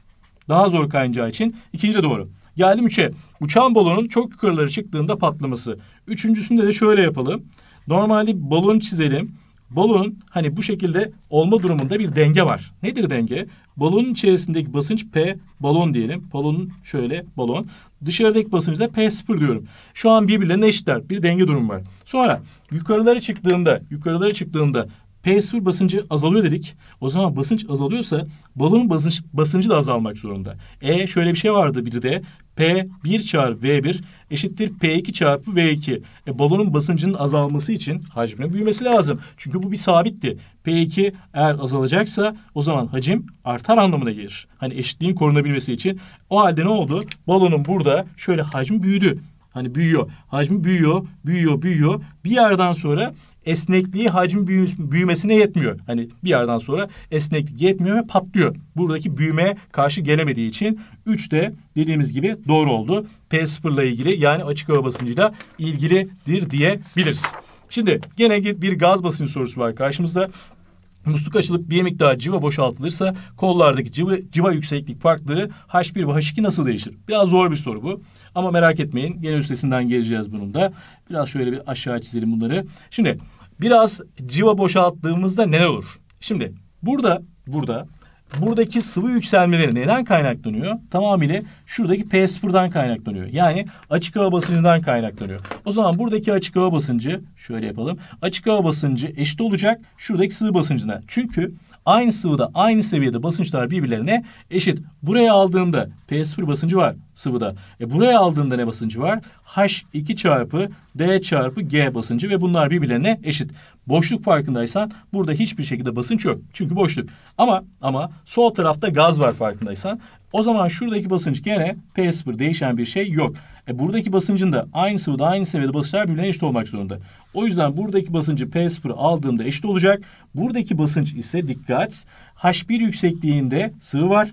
Daha zor kaynayacağı için ikinci doğru. Geldim üçe. Uçan balonun çok yukarılara çıktığında patlaması. Üçüncüsünde de şöyle yapalım. Normalde balon çizelim. Balon hani bu şekilde olma durumunda bir denge var. Nedir denge? Balonun içerisindeki basınç P balon diyelim. Balonun şöyle balon. Dışarıdaki basıncı da P0 diyorum. Şu an birbirlerine eşitler. Bir denge durum var. Sonra yukarılara çıktığında, yukarılara çıktığında P0 basıncı azalıyor dedik. O zaman basınç azalıyorsa balonun basınç, basıncı da azalmak zorunda. E şöyle bir şey vardı bir de P1 çarpı V1 eşittir P2 çarpı V2. E, balonun basıncının azalması için hacmin büyümesi lazım. Çünkü bu bir sabitti. P2 eğer azalacaksa o zaman hacim artar anlamına gelir. Hani eşitliğin korunabilmesi için. O halde ne oldu? Balonun burada şöyle hacmi büyüdü. Hani büyüyor. Hacmi büyüyor, büyüyor, büyüyor. Bir yerden sonra esnekliği hacim büyümesine yetmiyor. Hani bir yerden sonra esneklik yetmiyor ve patlıyor. Buradaki büyümeye karşı gelemediği için 3 de dediğimiz gibi doğru oldu. P0 ile ilgili yani açık hava basıncıyla ilgilidir diyebiliriz. Şimdi gene bir gaz basıncı sorusu var karşımızda. Musluk açılıp bir miktar civa boşaltılırsa kollardaki civa, civa yükseklik farkları H1 ve H2 nasıl değişir? Biraz zor bir soru bu. Ama merak etmeyin gene üstesinden geleceğiz bunun da. Biraz şöyle bir aşağı çizelim bunları. Şimdi biraz civa boşalttığımızda ne olur? Şimdi burada burada buradaki sıvı yükselmeleri neden kaynaklanıyor? Tamamıyla şuradaki P0'dan kaynaklanıyor. Yani açık hava basıncından kaynaklanıyor. O zaman buradaki açık hava basıncı şöyle yapalım. Açık hava basıncı eşit olacak şuradaki sıvı basıncına. Çünkü aynı sıvıda aynı seviyede basınçlar birbirlerine eşit. Buraya aldığında P0 basıncı var sıvıda. E buraya aldığında ne basıncı var? H2 çarpı D çarpı G basıncı ve bunlar birbirlerine eşit. Boşluk farkındaysan burada hiçbir şekilde basınç yok. Çünkü boşluk. Ama ama sol tarafta gaz var farkındaysan. O zaman şuradaki basınç gene P0 değişen bir şey yok. E buradaki basıncın da aynı sıvıda aynı seviyede basınçlar birbirine eşit olmak zorunda. O yüzden buradaki basıncı P0 aldığımda eşit olacak. Buradaki basınç ise dikkat H1 yüksekliğinde sıvı var.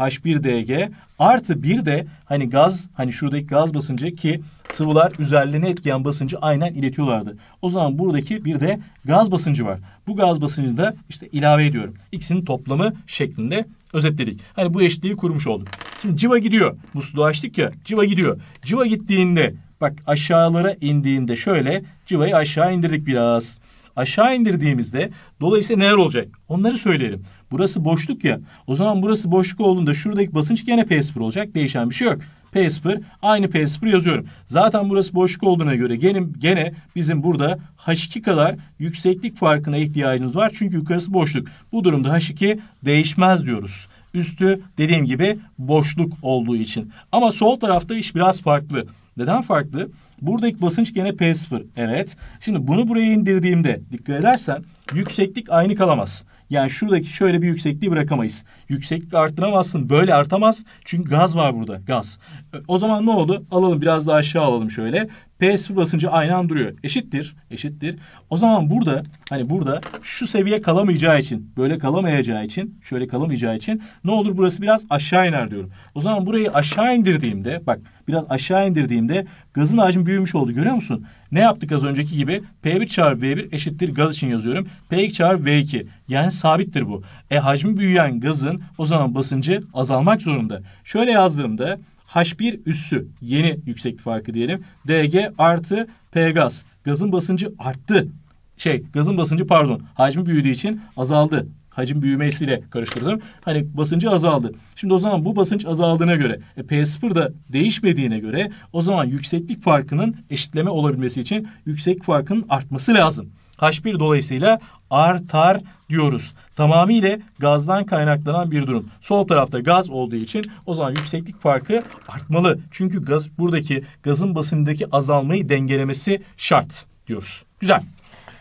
H1DG artı bir de hani gaz hani şuradaki gaz basıncı ki sıvılar üzerlerine etkileyen basıncı aynen iletiyorlardı. O zaman buradaki bir de gaz basıncı var. Bu gaz basıncını da işte ilave ediyorum. İkisinin toplamı şeklinde özetledik. Hani bu eşitliği kurmuş olduk. Şimdi civa gidiyor. Musluğu açtık ya civa gidiyor. Civa gittiğinde bak aşağılara indiğinde şöyle civayı aşağı indirdik biraz. Aşağı indirdiğimizde dolayısıyla neler olacak? Onları söyleyelim. Burası boşluk ya. O zaman burası boşluk olduğunda şuradaki basınç gene P0 olacak. Değişen bir şey yok. P0 aynı P0 yazıyorum. Zaten burası boşluk olduğuna göre gene, gene bizim burada H2 kadar yükseklik farkına ihtiyacımız var. Çünkü yukarısı boşluk. Bu durumda H2 değişmez diyoruz. Üstü dediğim gibi boşluk olduğu için. Ama sol tarafta iş biraz farklı. Neden farklı? Buradaki basınç gene P0. Evet. Şimdi bunu buraya indirdiğimde dikkat edersen yükseklik aynı kalamaz. Yani şuradaki şöyle bir yüksekliği bırakamayız. Yükseklik arttıramazsın. Böyle artamaz. Çünkü gaz var burada. Gaz. E, o zaman ne oldu? Alalım biraz daha aşağı alalım şöyle. P sıfır basıncı aynı an duruyor. Eşittir. Eşittir. O zaman burada hani burada şu seviye kalamayacağı için böyle kalamayacağı için şöyle kalamayacağı için ne olur burası biraz aşağı iner diyorum. O zaman burayı aşağı indirdiğimde bak biraz aşağı indirdiğimde gazın hacmi büyümüş oldu görüyor musun? Ne yaptık az önceki gibi? P1 çarpı V1 eşittir gaz için yazıyorum. P2 çarpı V2 yani sabittir bu. E hacmi büyüyen gazın o zaman basıncı azalmak zorunda. Şöyle yazdığımda H1 üssü yeni yükseklik farkı diyelim. DG artı P gaz. Gazın basıncı arttı. Şey gazın basıncı pardon hacmi büyüdüğü için azaldı. Hacim büyümesiyle karıştırdım. Hani basıncı azaldı. Şimdi o zaman bu basınç azaldığına göre e, P0 da değişmediğine göre o zaman yükseklik farkının eşitleme olabilmesi için yükseklik farkının artması lazım. H1 dolayısıyla artar diyoruz tamamıyla gazdan kaynaklanan bir durum. Sol tarafta gaz olduğu için o zaman yükseklik farkı artmalı. Çünkü gaz buradaki gazın basındaki azalmayı dengelemesi şart diyoruz. Güzel.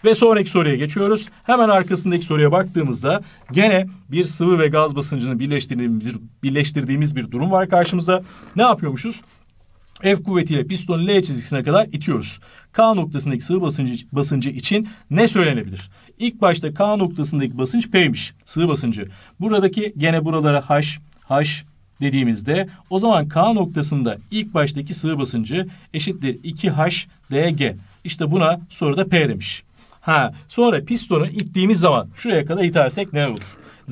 Ve sonraki soruya geçiyoruz. Hemen arkasındaki soruya baktığımızda gene bir sıvı ve gaz basıncını birleştirdiğimiz, birleştirdiğimiz bir durum var karşımızda. Ne yapıyormuşuz? F kuvvetiyle pistonu L çizgisine kadar itiyoruz. K noktasındaki sıvı basıncı, basıncı için ne söylenebilir? İlk başta K noktasındaki basınç P'miş. Sığ basıncı. Buradaki gene buralara H, H dediğimizde o zaman K noktasında ilk baştaki sığ basıncı eşittir 2H DG. İşte buna soruda P demiş. Ha, sonra pistonu ittiğimiz zaman şuraya kadar itersek ne olur?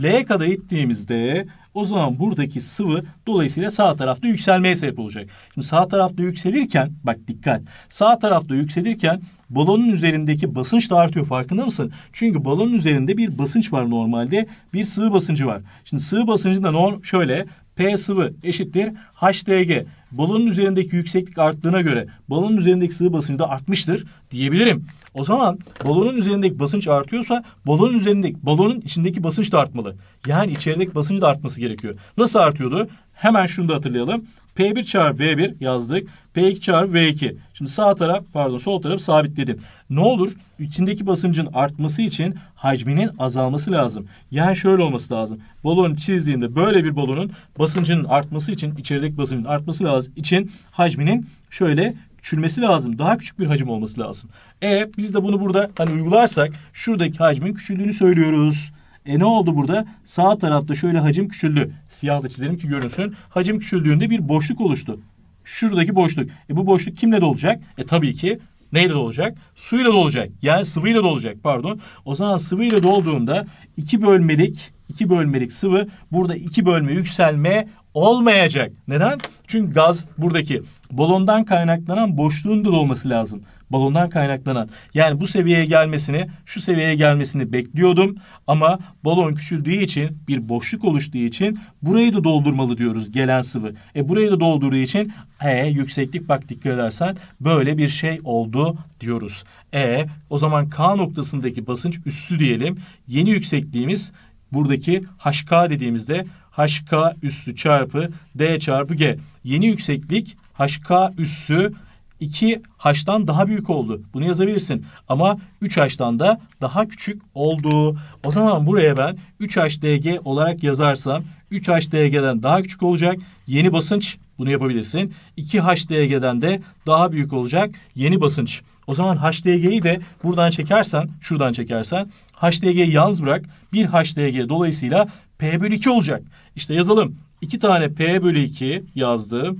L'ye kadar ittiğimizde o zaman buradaki sıvı dolayısıyla sağ tarafta yükselmeye sebep olacak. Şimdi sağ tarafta yükselirken bak dikkat. Sağ tarafta yükselirken balonun üzerindeki basınç da artıyor farkında mısın? Çünkü balonun üzerinde bir basınç var normalde. Bir sıvı basıncı var. Şimdi sıvı basıncı da norm şöyle P sıvı eşittir HDG. Balonun üzerindeki yükseklik arttığına göre balonun üzerindeki sıvı basıncı da artmıştır diyebilirim. O zaman balonun üzerindeki basınç artıyorsa balonun üzerindeki balonun içindeki basınç da artmalı. Yani içerideki basıncı da artması gerekiyor. Nasıl artıyordu? Hemen şunu da hatırlayalım. P1 çarpı V1 yazdık. P2 çarpı V2. Şimdi sağ taraf pardon sol taraf sabitledim. Ne olur? İçindeki basıncın artması için hacminin azalması lazım. Yani şöyle olması lazım. Balonu çizdiğimde böyle bir balonun basıncının artması için içerideki basıncın artması lazım için hacminin şöyle küçülmesi lazım. Daha küçük bir hacim olması lazım. E biz de bunu burada hani uygularsak şuradaki hacmin küçüldüğünü söylüyoruz. E ne oldu burada? Sağ tarafta şöyle hacim küçüldü. Siyahla çizelim ki görünsün. Hacim küçüldüğünde bir boşluk oluştu. Şuradaki boşluk. E bu boşluk kimle dolacak? E tabii ki neyle dolacak? Suyla dolacak. Yani sıvıyla dolacak pardon. O zaman sıvıyla dolduğunda iki bölmelik iki bölmelik sıvı burada iki bölme yükselme olmayacak. Neden? Çünkü gaz buradaki balondan kaynaklanan boşluğun da dolması lazım. Balondan kaynaklanan. Yani bu seviyeye gelmesini, şu seviyeye gelmesini bekliyordum ama balon küçüldüğü için, bir boşluk oluştuğu için burayı da doldurmalı diyoruz gelen sıvı. E burayı da doldurduğu için e yükseklik bak dikkat edersen böyle bir şey oldu diyoruz. E o zaman K noktasındaki basınç üssü diyelim. Yeni yüksekliğimiz buradaki HK dediğimizde HK üssü çarpı D çarpı G. Yeni yükseklik HK üssü 2 haştan daha büyük oldu. Bunu yazabilirsin. Ama 3 haştan da daha küçük oldu. O zaman buraya ben 3HDG olarak yazarsam 3HDG'den daha küçük olacak. Yeni basınç bunu yapabilirsin. 2HDG'den de daha büyük olacak yeni basınç. O zaman HDG'yi de buradan çekersen, şuradan çekersen HDG'yi yalnız bırak. 1 HDG dolayısıyla P bölü 2 olacak. İşte yazalım. 2 tane P bölü 2 yazdım.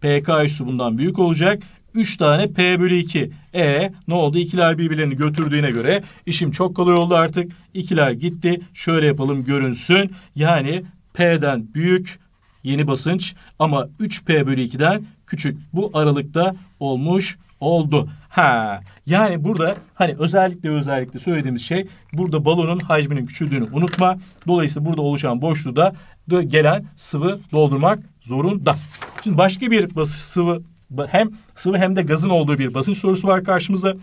PK üssü bundan büyük olacak. 3 tane P bölü 2. E ne oldu? İkiler birbirlerini götürdüğüne göre işim çok kolay oldu artık. İkiler gitti. Şöyle yapalım görünsün. Yani P'den büyük yeni basınç ama 3P bölü 2'den küçük. Bu aralıkta olmuş oldu. Ha yani burada hani özellikle özellikle söylediğimiz şey burada balonun hacminin küçüldüğünü unutma. Dolayısıyla burada oluşan boşluğu da gelen sıvı doldurmak zorunda. Şimdi başka bir sıvı hem sıvı hem de gazın olduğu bir basınç sorusu var karşımızda.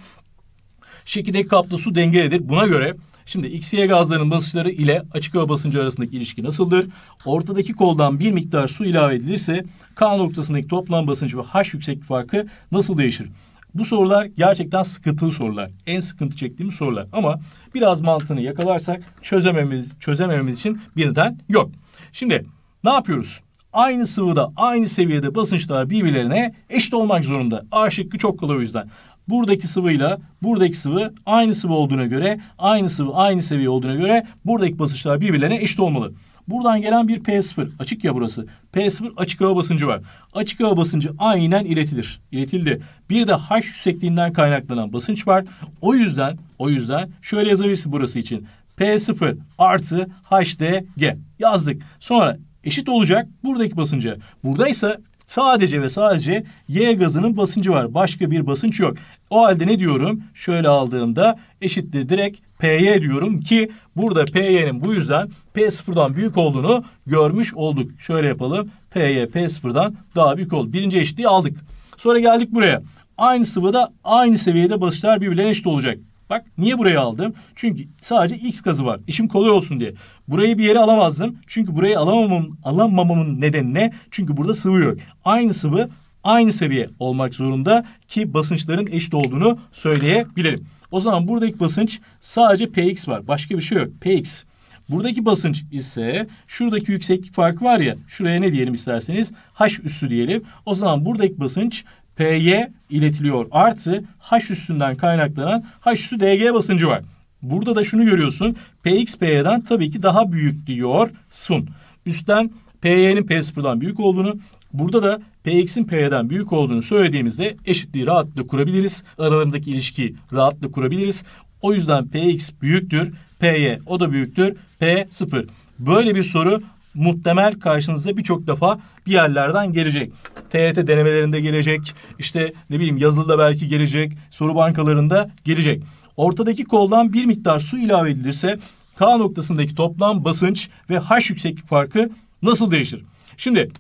Şekildeki kaplı su dengelidir. Buna göre şimdi XY gazlarının basınçları ile açık hava basıncı arasındaki ilişki nasıldır? Ortadaki koldan bir miktar su ilave edilirse K noktasındaki toplam basınç ve H yükseklik farkı nasıl değişir? Bu sorular gerçekten sıkıntılı sorular. En sıkıntı çektiğimiz sorular. Ama biraz mantığını yakalarsak çözememiz, çözemememiz için bir neden yok. Şimdi ne yapıyoruz? aynı sıvıda, aynı seviyede basınçlar birbirlerine eşit olmak zorunda. A şıkkı çok kolay o yüzden. Buradaki sıvıyla buradaki sıvı aynı sıvı olduğuna göre, aynı sıvı aynı seviye olduğuna göre buradaki basınçlar birbirlerine eşit olmalı. Buradan gelen bir P0. Açık ya burası. P0 açık hava basıncı var. Açık hava basıncı aynen iletilir. İletildi. Bir de H yüksekliğinden kaynaklanan basınç var. O yüzden, o yüzden şöyle yazabilirsin burası için. P0 artı HDG yazdık. Sonra eşit olacak buradaki basınca. Buradaysa sadece ve sadece Y gazının basıncı var. Başka bir basınç yok. O halde ne diyorum? Şöyle aldığımda eşittir direkt P_Y diyorum ki burada P_Y'nin bu yüzden P0'dan büyük olduğunu görmüş olduk. Şöyle yapalım. P_Y P0'dan daha büyük oldu. Birinci eşitliği aldık. Sonra geldik buraya. Aynı sıvıda aynı seviyede basınçlar birbirlerine eşit olacak. Bak niye burayı aldım? Çünkü sadece X gazı var. İşim kolay olsun diye. Burayı bir yere alamazdım. Çünkü burayı alamamam, alamamamın nedeni ne? Çünkü burada sıvı yok. Aynı sıvı aynı seviye olmak zorunda ki basınçların eşit olduğunu söyleyebilirim. O zaman buradaki basınç sadece Px var. Başka bir şey yok. Px. Buradaki basınç ise şuradaki yükseklik farkı var ya şuraya ne diyelim isterseniz H üssü diyelim. O zaman buradaki basınç P'ye iletiliyor. Artı H üstünden kaynaklanan H üstü DG basıncı var. Burada da şunu görüyorsun. Px Py'den tabii ki daha büyük diyor Sun. Üstten Py'nin P0'dan büyük olduğunu, burada da Px'in P'den büyük olduğunu söylediğimizde eşitliği rahatlıkla kurabiliriz. Aralarındaki ilişkiyi rahatlıkla kurabiliriz. O yüzden Px büyüktür, Py o da büyüktür, P 0. Böyle bir soru muhtemel karşınıza birçok defa bir yerlerden gelecek. TYT e denemelerinde gelecek, işte ne bileyim yazılıda belki gelecek, soru bankalarında gelecek. Ortadaki koldan bir miktar su ilave edilirse K noktasındaki toplam basınç ve H yükseklik farkı nasıl değişir? Şimdi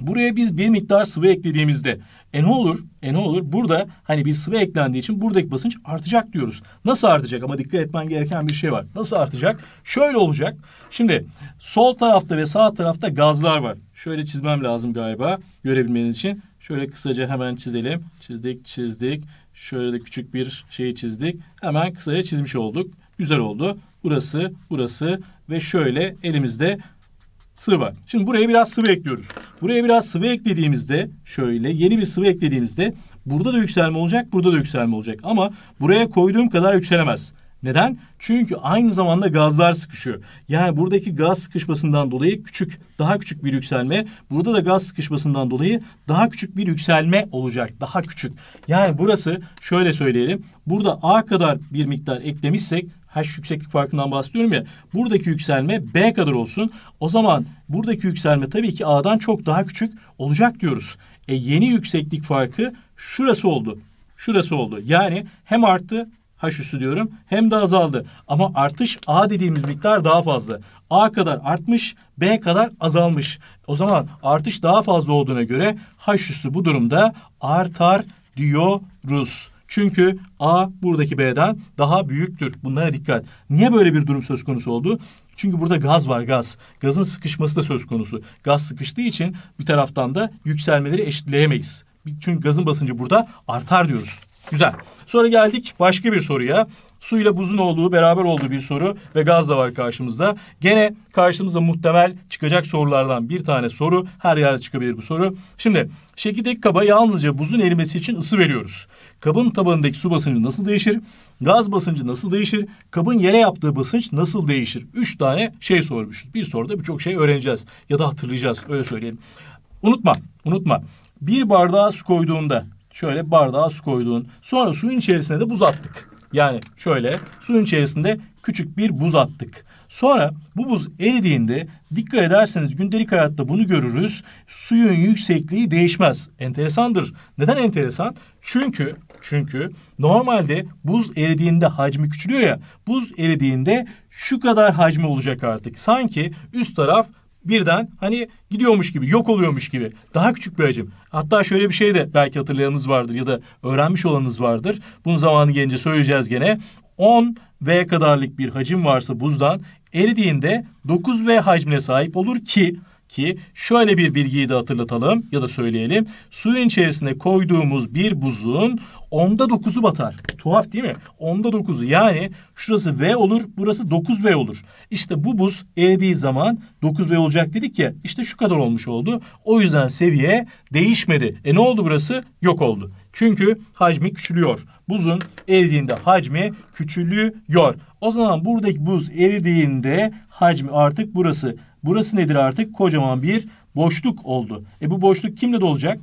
buraya biz bir miktar sıvı eklediğimizde e ne olur? E ne olur? Burada hani bir sıvı eklendiği için buradaki basınç artacak diyoruz. Nasıl artacak? Ama dikkat etmen gereken bir şey var. Nasıl artacak? Şöyle olacak. Şimdi sol tarafta ve sağ tarafta gazlar var. Şöyle çizmem lazım galiba görebilmeniz için. Şöyle kısaca hemen çizelim. Çizdik, çizdik. Şöyle de küçük bir şeyi çizdik. Hemen kısaca çizmiş olduk. Güzel oldu. Burası, burası ve şöyle elimizde sıvı var. Şimdi buraya biraz sıvı ekliyoruz. Buraya biraz sıvı eklediğimizde şöyle yeni bir sıvı eklediğimizde burada da yükselme olacak, burada da yükselme olacak. Ama buraya koyduğum kadar yükselemez. Neden? Çünkü aynı zamanda gazlar sıkışıyor. Yani buradaki gaz sıkışmasından dolayı küçük, daha küçük bir yükselme, burada da gaz sıkışmasından dolayı daha küçük bir yükselme olacak, daha küçük. Yani burası şöyle söyleyelim. Burada A kadar bir miktar eklemişsek H yükseklik farkından bahsediyorum ya. Buradaki yükselme B kadar olsun. O zaman buradaki yükselme tabii ki A'dan çok daha küçük olacak diyoruz. E yeni yükseklik farkı şurası oldu. Şurası oldu. Yani hem arttı H üssü diyorum hem de azaldı. Ama artış A dediğimiz miktar daha fazla. A kadar artmış, B kadar azalmış. O zaman artış daha fazla olduğuna göre H üssü bu durumda artar diyoruz. Çünkü A buradaki B'den daha büyüktür. Bunlara dikkat. Niye böyle bir durum söz konusu oldu? Çünkü burada gaz var gaz. Gazın sıkışması da söz konusu. Gaz sıkıştığı için bir taraftan da yükselmeleri eşitleyemeyiz. Çünkü gazın basıncı burada artar diyoruz. Güzel. Sonra geldik başka bir soruya. Suyla buzun olduğu, beraber olduğu bir soru ve gaz da var karşımızda. Gene karşımızda muhtemel çıkacak sorulardan bir tane soru. Her yerde çıkabilir bu soru. Şimdi şekildeki kaba yalnızca buzun erimesi için ısı veriyoruz. Kabın tabanındaki su basıncı nasıl değişir? Gaz basıncı nasıl değişir? Kabın yere yaptığı basınç nasıl değişir? Üç tane şey sormuşuz. Bir soruda birçok şey öğreneceğiz ya da hatırlayacağız öyle söyleyelim. Unutma, unutma. Bir bardağa su koyduğunda şöyle bardağa su koyduğun sonra suyun içerisine de buz attık. Yani şöyle suyun içerisinde küçük bir buz attık. Sonra bu buz eridiğinde dikkat ederseniz gündelik hayatta bunu görürüz. Suyun yüksekliği değişmez. Enteresandır. Neden enteresan? Çünkü çünkü normalde buz eridiğinde hacmi küçülüyor ya. Buz eridiğinde şu kadar hacmi olacak artık. Sanki üst taraf birden hani gidiyormuş gibi, yok oluyormuş gibi daha küçük bir hacim. Hatta şöyle bir şey de belki hatırlayanınız vardır ya da öğrenmiş olanınız vardır. Bunun zamanı gelince söyleyeceğiz gene. 10 V kadarlık bir hacim varsa buzdan eridiğinde 9 V hacmine sahip olur ki ki şöyle bir bilgiyi de hatırlatalım ya da söyleyelim. Suyun içerisine koyduğumuz bir buzun Onda 9'u batar. Tuhaf değil mi? Onda 9'u yani şurası V olur burası 9V olur. İşte bu buz eridiği zaman 9V olacak dedik ya işte şu kadar olmuş oldu. O yüzden seviye değişmedi. E ne oldu burası? Yok oldu. Çünkü hacmi küçülüyor. Buzun eridiğinde hacmi küçülüyor. O zaman buradaki buz eridiğinde hacmi artık burası. Burası nedir artık? Kocaman bir boşluk oldu. E bu boşluk kimle dolacak?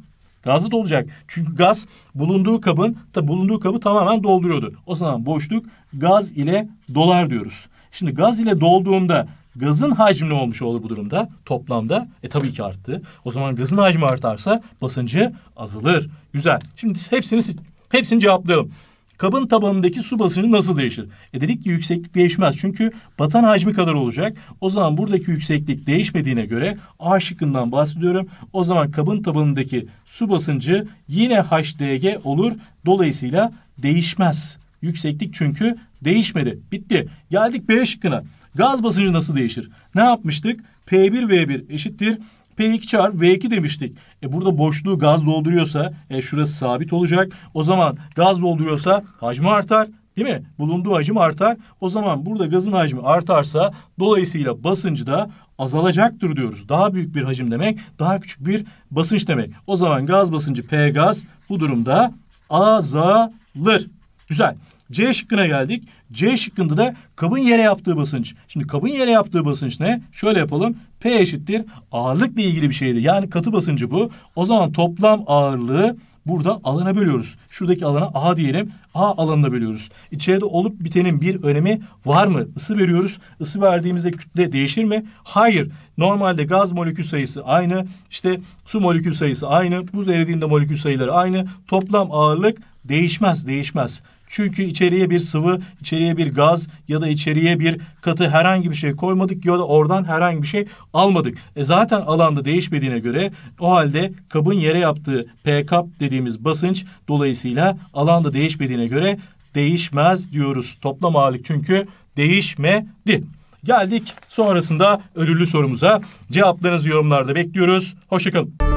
Gazlı dolacak. Çünkü gaz bulunduğu kabın tabi bulunduğu kabı tamamen dolduruyordu. O zaman boşluk gaz ile dolar diyoruz. Şimdi gaz ile dolduğunda gazın hacmi ne olmuş olur bu durumda toplamda? E tabii ki arttı. O zaman gazın hacmi artarsa basıncı azalır. Güzel. Şimdi hepsini hepsini cevaplayalım. Kabın tabanındaki su basıncı nasıl değişir? E dedik ki yükseklik değişmez. Çünkü batan hacmi kadar olacak. O zaman buradaki yükseklik değişmediğine göre A şıkkından bahsediyorum. O zaman kabın tabanındaki su basıncı yine HDG olur. Dolayısıyla değişmez. Yükseklik çünkü değişmedi. Bitti. Geldik B şıkkına. Gaz basıncı nasıl değişir? Ne yapmıştık? P1V1 eşittir P2 çarpı V2 demiştik. E burada boşluğu gaz dolduruyorsa e şurası sabit olacak. O zaman gaz dolduruyorsa hacmi artar. Değil mi? Bulunduğu hacim artar. O zaman burada gazın hacmi artarsa dolayısıyla basıncı da azalacaktır diyoruz. Daha büyük bir hacim demek, daha küçük bir basınç demek. O zaman gaz basıncı P gaz bu durumda azalır. Güzel. C şıkkına geldik. C şıkkında da kabın yere yaptığı basınç. Şimdi kabın yere yaptığı basınç ne? Şöyle yapalım. P eşittir ağırlıkla ilgili bir şeydi. Yani katı basıncı bu. O zaman toplam ağırlığı burada alana bölüyoruz. Şuradaki alana A diyelim. A alanına bölüyoruz. İçeride olup bitenin bir önemi var mı? Isı veriyoruz. Isı verdiğimizde kütle değişir mi? Hayır. Normalde gaz molekül sayısı aynı. İşte su molekül sayısı aynı. Buz eridiğinde molekül sayıları aynı. Toplam ağırlık değişmez, değişmez. Çünkü içeriye bir sıvı, içeriye bir gaz ya da içeriye bir katı herhangi bir şey koymadık ya da oradan herhangi bir şey almadık. E zaten alanda değişmediğine göre o halde kabın yere yaptığı P-kap dediğimiz basınç dolayısıyla alanda değişmediğine göre değişmez diyoruz. Toplam ağırlık çünkü değişmedi. Geldik sonrasında ödüllü sorumuza. Cevaplarınızı yorumlarda bekliyoruz. Hoşçakalın.